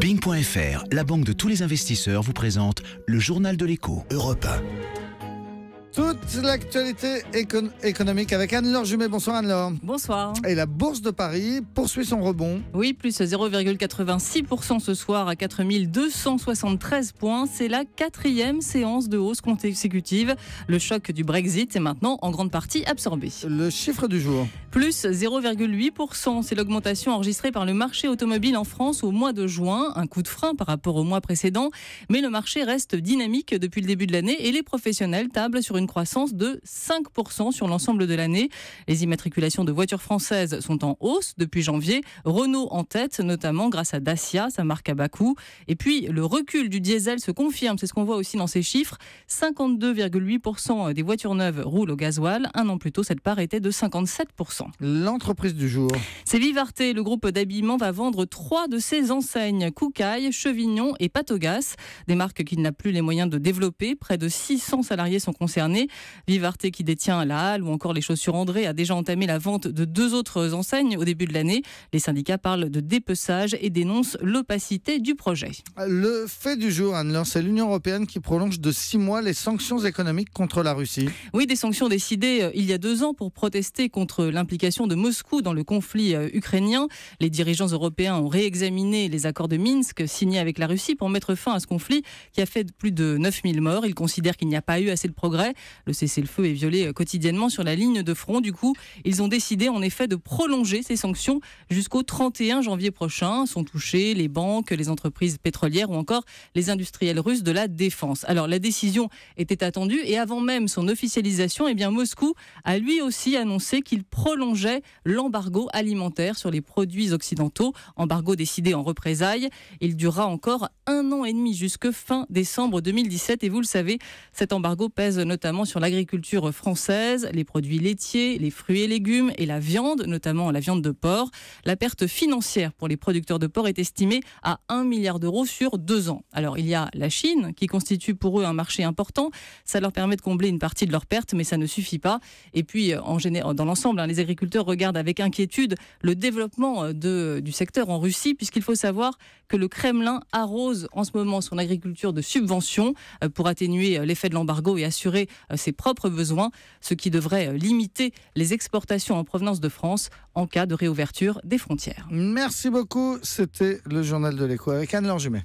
Bing.fr, la banque de tous les investisseurs, vous présente le journal de l'écho. Europe toute l'actualité économique avec Anne-Laure Jumet. Bonsoir Anne-Laure. Bonsoir. Et la bourse de Paris poursuit son rebond. Oui, plus 0,86% ce soir à 4273 points. C'est la quatrième séance de hausse consécutive. Le choc du Brexit est maintenant en grande partie absorbé. Le chiffre du jour. Plus 0,8%, c'est l'augmentation enregistrée par le marché automobile en France au mois de juin. Un coup de frein par rapport au mois précédent. Mais le marché reste dynamique depuis le début de l'année et les professionnels tablent sur une une croissance de 5% sur l'ensemble de l'année. Les immatriculations de voitures françaises sont en hausse depuis janvier. Renault en tête, notamment grâce à Dacia, sa marque à bas coût. Et puis, le recul du diesel se confirme. C'est ce qu'on voit aussi dans ces chiffres. 52,8% des voitures neuves roulent au gasoil. Un an plus tôt, cette part était de 57%. L'entreprise du jour. C'est Vivarté. Le groupe d'habillement va vendre trois de ses enseignes Koukaï, Chevignon et Patogas. Des marques qu'il n'a plus les moyens de développer. Près de 600 salariés sont concernés concernés. qui détient la Halle ou encore les chaussures André, a déjà entamé la vente de deux autres enseignes au début de l'année. Les syndicats parlent de dépeçage et dénoncent l'opacité du projet. Le fait du jour, Anne-Laure, c'est l'Union européenne qui prolonge de six mois les sanctions économiques contre la Russie. Oui, des sanctions décidées euh, il y a deux ans pour protester contre l'implication de Moscou dans le conflit euh, ukrainien. Les dirigeants européens ont réexaminé les accords de Minsk signés avec la Russie pour mettre fin à ce conflit qui a fait plus de 9000 morts. Ils considèrent qu'il n'y a pas eu assez de progrès le cessez-le-feu est violé euh, quotidiennement sur la ligne de front. Du coup, ils ont décidé en effet de prolonger ces sanctions jusqu'au 31 janvier prochain. Sont touchés les banques, les entreprises pétrolières ou encore les industriels russes de la défense. Alors la décision était attendue et avant même son officialisation, et eh bien Moscou a lui aussi annoncé qu'il prolongeait l'embargo alimentaire sur les produits occidentaux, embargo décidé en représailles. Il durera encore un an et demi jusque fin décembre 2017 et vous le savez, cet embargo pèse notamment sur l'agriculture française, les produits laitiers, les fruits et légumes et la viande, notamment la viande de porc. La perte financière pour les producteurs de porc est estimée à 1 milliard d'euros sur deux ans. Alors il y a la Chine qui constitue pour eux un marché important. Ça leur permet de combler une partie de leurs pertes, mais ça ne suffit pas. Et puis euh, en dans l'ensemble, hein, les agriculteurs regardent avec inquiétude le développement euh, du secteur en Russie, puisqu'il faut savoir que le Kremlin arrose en ce moment son agriculture de subventions euh, pour atténuer l'effet de l'embargo et assurer euh, ses propres besoins, ce qui devrait euh, limiter les exportations en provenance de France en cas de réouverture des frontières. Merci beaucoup. C'était le journal de l'écho avec anne Jumet.